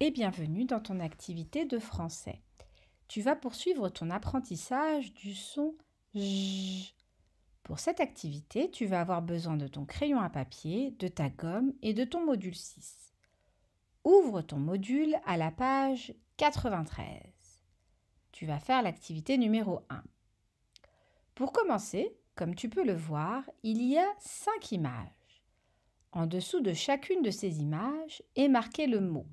et bienvenue dans ton activité de français. Tu vas poursuivre ton apprentissage du son J. Pour cette activité, tu vas avoir besoin de ton crayon à papier, de ta gomme et de ton module 6. Ouvre ton module à la page 93. Tu vas faire l'activité numéro 1. Pour commencer, comme tu peux le voir, il y a 5 images. En dessous de chacune de ces images est marqué le mot.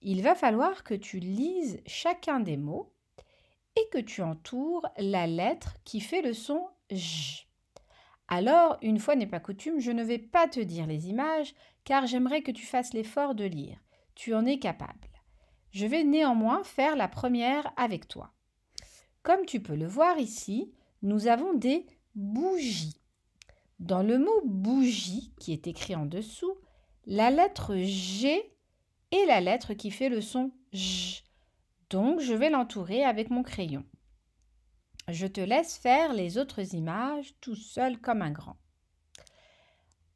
Il va falloir que tu lises chacun des mots et que tu entoures la lettre qui fait le son J. Alors, une fois n'est pas coutume, je ne vais pas te dire les images car j'aimerais que tu fasses l'effort de lire. Tu en es capable. Je vais néanmoins faire la première avec toi. Comme tu peux le voir ici, nous avons des bougies. Dans le mot bougie qui est écrit en dessous, la lettre G et la lettre qui fait le son J. Donc je vais l'entourer avec mon crayon. Je te laisse faire les autres images tout seul comme un grand.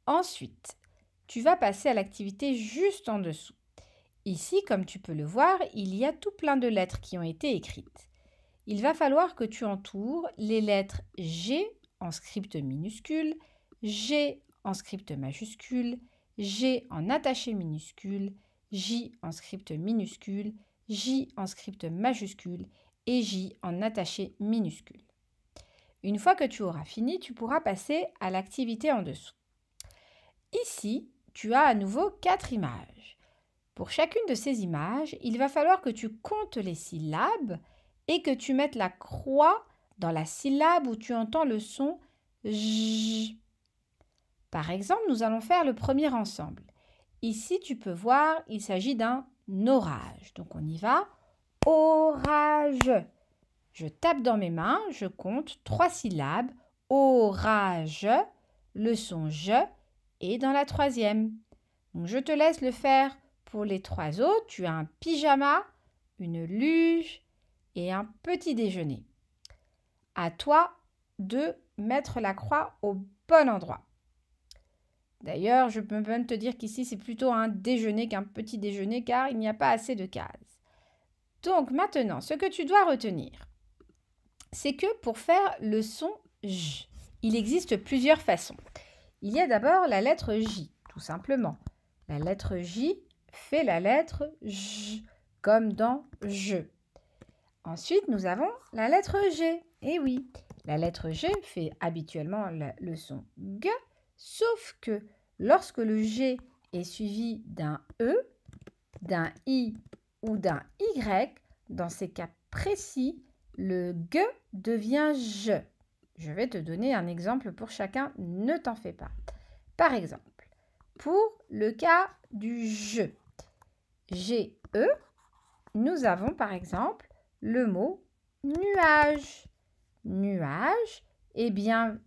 Ensuite, tu vas passer à l'activité juste en dessous. Ici, comme tu peux le voir, il y a tout plein de lettres qui ont été écrites. Il va falloir que tu entoures les lettres G en script minuscule, G en script majuscule, G en attaché minuscule, J en script minuscule, J en script majuscule et J en attaché minuscule. Une fois que tu auras fini, tu pourras passer à l'activité en dessous. Ici, tu as à nouveau quatre images. Pour chacune de ces images, il va falloir que tu comptes les syllabes et que tu mettes la croix dans la syllabe où tu entends le son J. Par exemple, nous allons faire le premier ensemble. Ici, tu peux voir, il s'agit d'un orage. Donc on y va. Orage. Je tape dans mes mains, je compte trois syllabes. Orage, le son je et dans la troisième. je te laisse le faire pour les trois autres. Tu as un pyjama, une luge et un petit déjeuner. À toi de mettre la croix au bon endroit. D'ailleurs, je peux même te dire qu'ici, c'est plutôt un déjeuner qu'un petit déjeuner car il n'y a pas assez de cases. Donc maintenant, ce que tu dois retenir, c'est que pour faire le son J, il existe plusieurs façons. Il y a d'abord la lettre J, tout simplement. La lettre J fait la lettre J, comme dans je. Ensuite, nous avons la lettre G. Eh oui, la lettre G fait habituellement le son G, Sauf que lorsque le G est suivi d'un E, d'un I ou d'un Y, dans ces cas précis, le G devient je. Je vais te donner un exemple pour chacun, ne t'en fais pas. Par exemple, pour le cas du je, G, E, nous avons par exemple le mot nuage. Nuage, eh bien,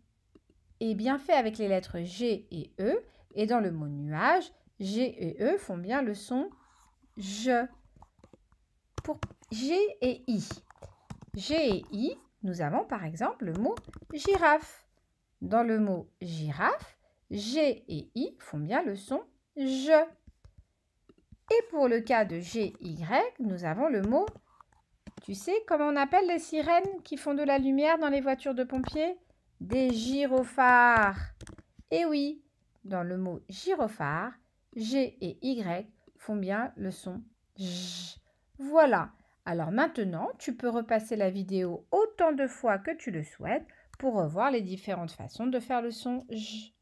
est bien fait avec les lettres G et E. Et dans le mot nuage, G et E font bien le son je. Pour G et I. G et I, nous avons par exemple le mot girafe. Dans le mot girafe, G et I font bien le son je. Et pour le cas de G Y, nous avons le mot, tu sais comment on appelle les sirènes qui font de la lumière dans les voitures de pompiers des gyrophares. Et oui, dans le mot gyrophare, G et Y font bien le son J. Voilà. Alors maintenant, tu peux repasser la vidéo autant de fois que tu le souhaites pour revoir les différentes façons de faire le son J.